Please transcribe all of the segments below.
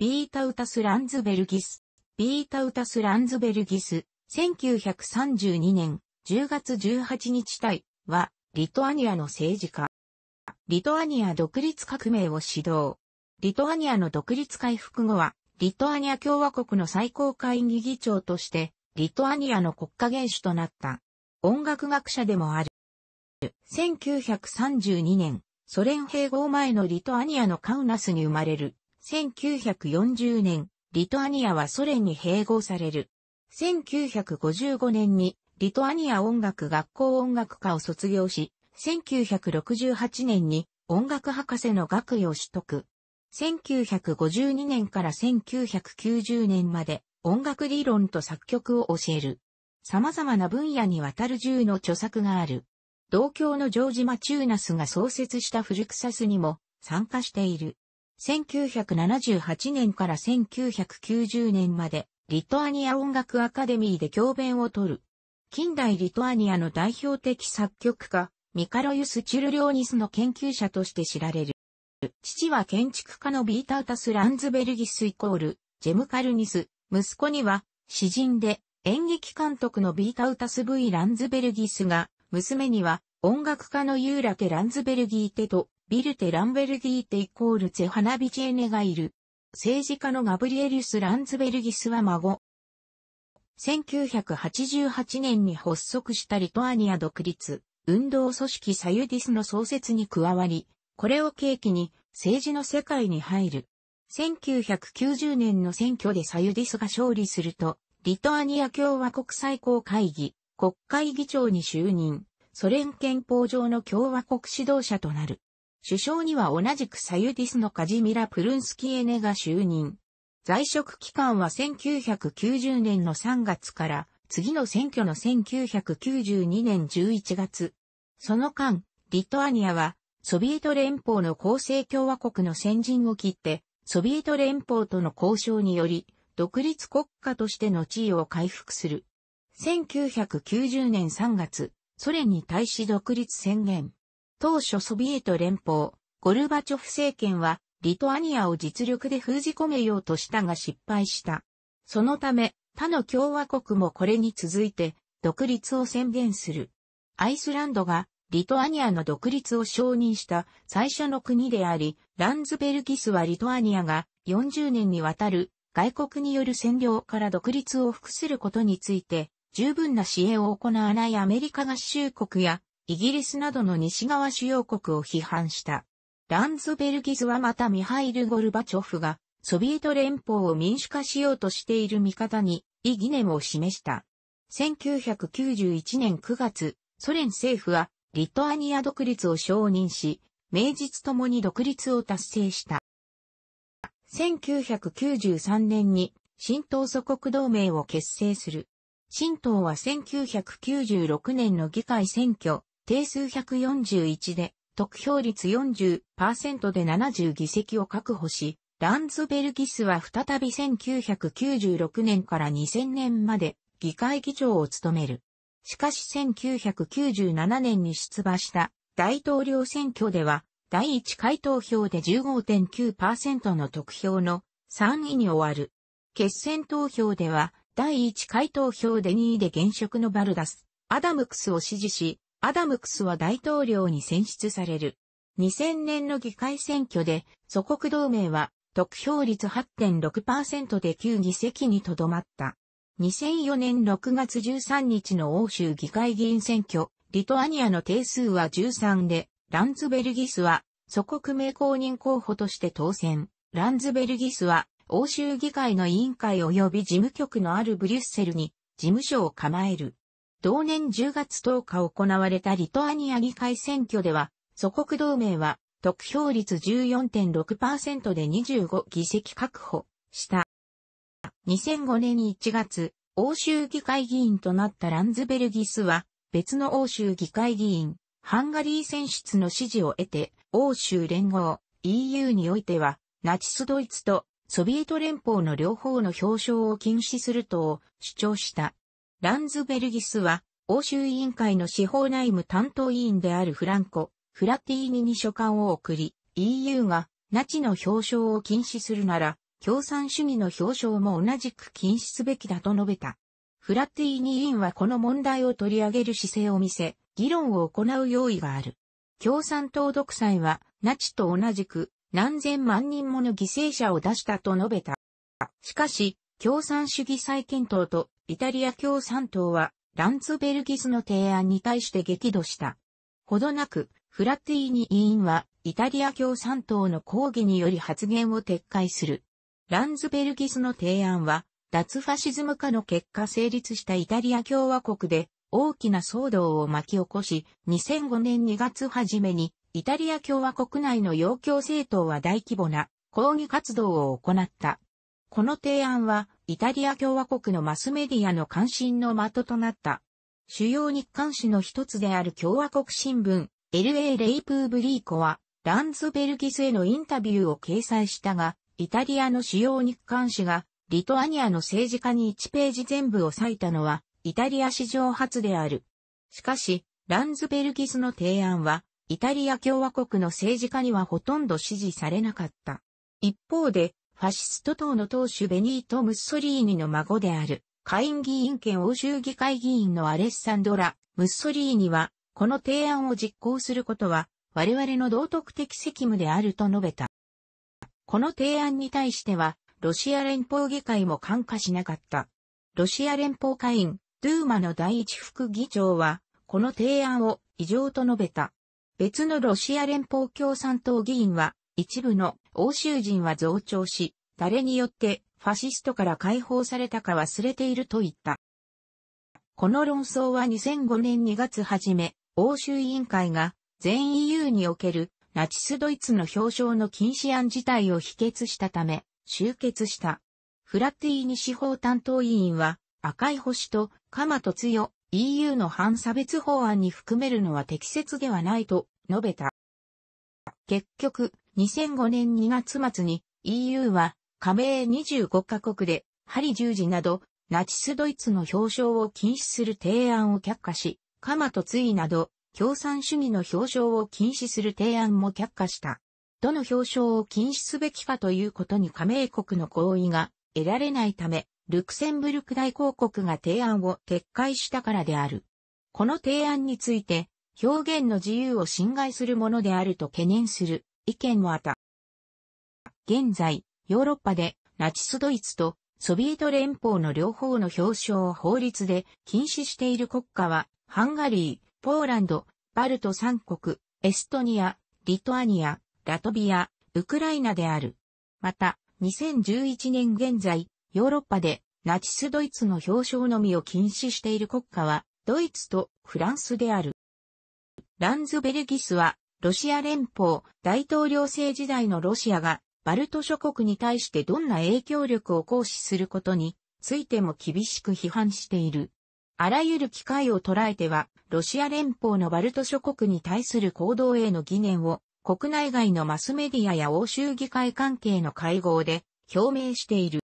ビータウタス・ランズベルギス。ビータウタス・ランズベルギス、1932年10月18日隊は、リトアニアの政治家。リトアニア独立革命を指導。リトアニアの独立回復後は、リトアニア共和国の最高会議議長として、リトアニアの国家元首となった。音楽学者でもある。1932年、ソ連併合前のリトアニアのカウナスに生まれる。1940年、リトアニアはソ連に併合される。1955年にリトアニア音楽学校音楽科を卒業し、1968年に音楽博士の学位を取得。1952年から1990年まで音楽理論と作曲を教える。様々な分野にわたる銃の著作がある。同郷のジョージ・マチューナスが創設したフルクサスにも参加している。1978年から1990年まで、リトアニア音楽アカデミーで教鞭を取る。近代リトアニアの代表的作曲家、ミカロユス・チュルリョーニスの研究者として知られる。父は建築家のビータータス・ランズベルギスイコール、ジェムカルニス、息子には、詩人で演劇監督のビータウタス・ブイ・ランズベルギスが、娘には音楽家のユーラテ・ランズベルギーテとビルテ・ランベルギーテイコールツェ・ハナビジェネがいる。政治家のガブリエリス・ランズベルギスは孫。1988年に発足したリトアニア独立、運動組織サユディスの創設に加わり、これを契機に政治の世界に入る。1990年の選挙でサユディスが勝利すると、リトアニア共和国最高会議、国会議長に就任、ソ連憲法上の共和国指導者となる。首相には同じくサユディスのカジミラ・プルンスキエネが就任。在職期間は1990年の3月から次の選挙の1992年11月。その間、リトアニアはソビエト連邦の構成共和国の先陣を切って、ソビエト連邦との交渉により、独立国家としての地位を回復する。1990年3月、ソ連に対し独立宣言。当初ソビエト連邦、ゴルバチョフ政権は、リトアニアを実力で封じ込めようとしたが失敗した。そのため、他の共和国もこれに続いて、独立を宣言する。アイスランドが、リトアニアの独立を承認した最初の国であり、ランズベルギスはリトアニアが40年にわたる外国による占領から独立を服することについて十分な支援を行わないアメリカ合衆国やイギリスなどの西側主要国を批判した。ランズベルギスはまたミハイル・ゴルバチョフがソビエト連邦を民主化しようとしている見方に異疑念を示した。1991年9月、ソ連政府はリトアニア独立を承認し、名実ともに独立を達成した。1993年に新党祖国同盟を結成する。新党は1996年の議会選挙、定数141で、得票率40%で70議席を確保し、ランズベルギスは再び1996年から2000年まで議会議長を務める。しかし1997年に出馬した大統領選挙では、第1回投票で15.9%の得票の3位に終わる。決選投票では、第1回投票で2位で現職のバルダス、アダムクスを支持し、アダムクスは大統領に選出される。2000年の議会選挙で、祖国同盟は、得票率8.6%で9議席にとどまった。2004年6月13日の欧州議会議員選挙、リトアニアの定数は13で、ランズベルギスは、祖国名公認候補として当選。ランズベルギスは、欧州議会の委員会及び事務局のあるブリュッセルに、事務所を構える。同年10月10日行われたリトアニア議会選挙では、祖国同盟は、得票率14.6%で25議席確保した。2005年1月、欧州議会議員となったランズベルギスは、別の欧州議会議員、ハンガリー選出の支持を得て、欧州連合、EU においては、ナチスドイツとソビエト連邦の両方の表彰を禁止すると主張した。ランズベルギスは、欧州委員会の司法内務担当委員であるフランコ、フラティーニに書簡を送り、EU がナチの表彰を禁止するなら、共産主義の表彰も同じく禁止すべきだと述べた。フラティーニ委員はこの問題を取り上げる姿勢を見せ、議論を行う用意がある。共産党独裁は、ナチと同じく、何千万人もの犠牲者を出したと述べた。しかし、共産主義再検討とイタリア共産党は、ランツベルギスの提案に対して激怒した。ほどなく、フラッティーニ委員は、イタリア共産党の抗議により発言を撤回する。ランズベルギスの提案は、脱ファシズム化の結果成立したイタリア共和国で大きな騒動を巻き起こし、2005年2月初めにイタリア共和国内の要教政党は大規模な抗議活動を行った。この提案は、イタリア共和国のマスメディアの関心の的となった。主要日刊紙の一つである共和国新聞、LA レイプーブリーコは、ランズベルギスへのインタビューを掲載したが、イタリアの主要日刊紙が、リトアニアの政治家に1ページ全部を割いたのは、イタリア史上初である。しかし、ランズベルギスの提案は、イタリア共和国の政治家にはほとんど支持されなかった。一方で、ファシスト党の党首ベニート・ムッソリーニの孫である、下院議員兼欧州議会議員のアレッサンドラ・ムッソリーニは、この提案を実行することは、我々の道徳的責務であると述べた。この提案に対しては、ロシア連邦議会も参加しなかった。ロシア連邦下院、ドゥーマの第一副議長は、この提案を異常と述べた。別のロシア連邦共産党議員は、一部の欧州人は増長し、誰によってファシストから解放されたか忘れていると言った。この論争は2005年2月初め、欧州委員会が全 EU におけるナチスドイツの表彰の禁止案自体を否決したため、終結した。フラッティーニ司法担当委員は、赤い星とカマとツヨ、EU の反差別法案に含めるのは適切ではないと述べた。結局、2005年2月末に EU は加盟25カ国で針十字などナチスドイツの表彰を禁止する提案を却下し、カマとツイなど共産主義の表彰を禁止する提案も却下した。どの表彰を禁止すべきかということに加盟国の合意が得られないため、ルクセンブルク大公国が提案を撤回したからである。この提案について、表現の自由を侵害するものであると懸念する意見もあった。現在、ヨーロッパでナチスドイツとソビエト連邦の両方の表彰を法律で禁止している国家は、ハンガリー、ポーランド、バルト三国、エストニア、リトアニア、ラトビア、ウクライナである。また、2011年現在、ヨーロッパでナチスドイツの表彰のみを禁止している国家は、ドイツとフランスである。ランズベルギスはロシア連邦大統領制時代のロシアがバルト諸国に対してどんな影響力を行使することについても厳しく批判している。あらゆる機会を捉えては、ロシア連邦のバルト諸国に対する行動への疑念を国内外のマスメディアや欧州議会関係の会合で表明している。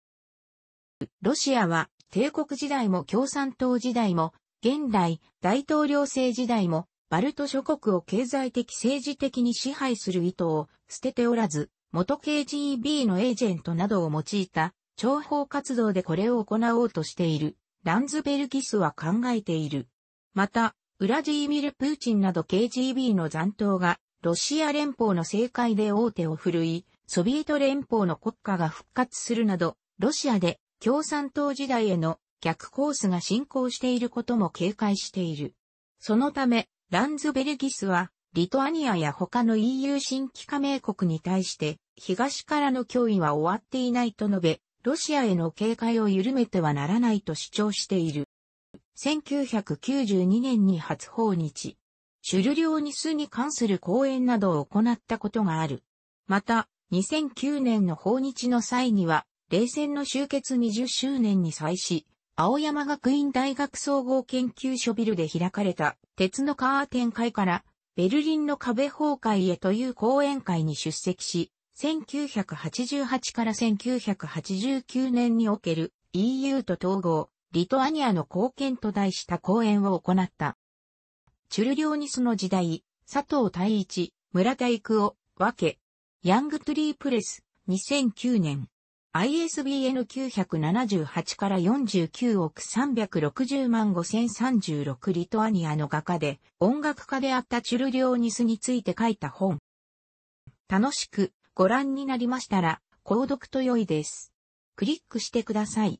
ロシアは帝国時代も共産党時代も現代大統領制時代もバルト諸国を経済的政治的に支配する意図を捨てておらず、元 KGB のエージェントなどを用いた諜報活動でこれを行おうとしている、ランズベルギスは考えている。また、ウラジーミル・プーチンなど KGB の残党が、ロシア連邦の政界で大手を振るい、ソビエト連邦の国家が復活するなど、ロシアで共産党時代への逆コースが進行していることも警戒している。そのため、ランズベルギスは、リトアニアや他の EU 新規加盟国に対して、東からの脅威は終わっていないと述べ、ロシアへの警戒を緩めてはならないと主張している。1992年に初訪日、シュルリオニスに関する講演などを行ったことがある。また、2009年の訪日の際には、冷戦の終結20周年に際し、青山学院大学総合研究所ビルで開かれた鉄のカーテン会からベルリンの壁崩壊へという講演会に出席し、1988から1989年における EU と統合、リトアニアの貢献と題した講演を行った。チュルリオニスの時代、佐藤大一、村田育夫、分け、ヤングトリープレス、2009年。ISBN 978から49億360万5036リトアニアの画家で音楽家であったチュルリオニスについて書いた本。楽しくご覧になりましたら、購読と良いです。クリックしてください。